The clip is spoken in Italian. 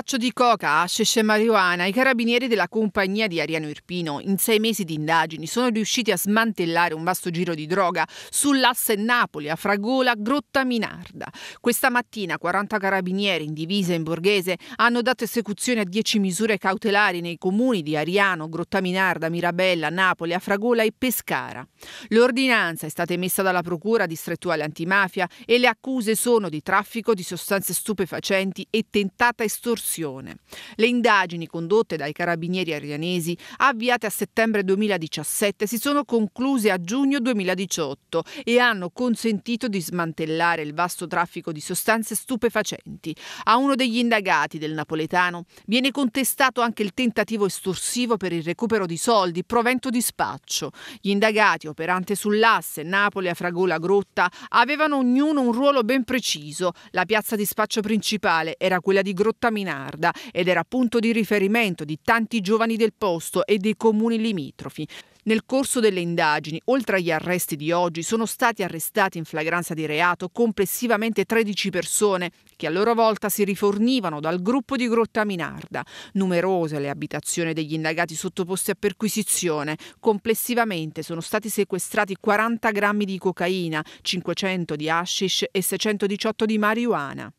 spaccio di coca, hashish e marijuana, i carabinieri della compagnia di Ariano Irpino in sei mesi di indagini sono riusciti a smantellare un vasto giro di droga sull'asse Napoli a Fragola Grotta Minarda. Questa mattina 40 carabinieri in divisa in borghese hanno dato esecuzione a 10 misure cautelari nei comuni di Ariano, Grotta Minarda, Mirabella, Napoli, a Fragola e Pescara. L'ordinanza è stata emessa dalla Procura distrettuale antimafia e le accuse sono di traffico di sostanze stupefacenti e tentata estorsione corruzione. Le indagini condotte dai carabinieri arianesi, avviate a settembre 2017, si sono concluse a giugno 2018 e hanno consentito di smantellare il vasto traffico di sostanze stupefacenti. A uno degli indagati del napoletano viene contestato anche il tentativo estorsivo per il recupero di soldi, provento di spaccio. Gli indagati operanti sull'asse Napoli a Fragola Grotta avevano ognuno un ruolo ben preciso. La piazza di spaccio principale era quella di Grotta Minardi Grinarda ed era punto di riferimento di tanti giovani del posto e dei comuni limitrofi. Nel corso delle indagini, oltre agli arresti di oggi, sono stati arrestati in flagranza di reato complessivamente 13 persone che a loro volta si rifornivano dal gruppo di Grotta Minarda. Numerose le abitazioni degli indagati sottoposti a perquisizione. Complessivamente sono stati sequestrati 40 grammi di cocaina, 500 di hashish e 618 di marijuana.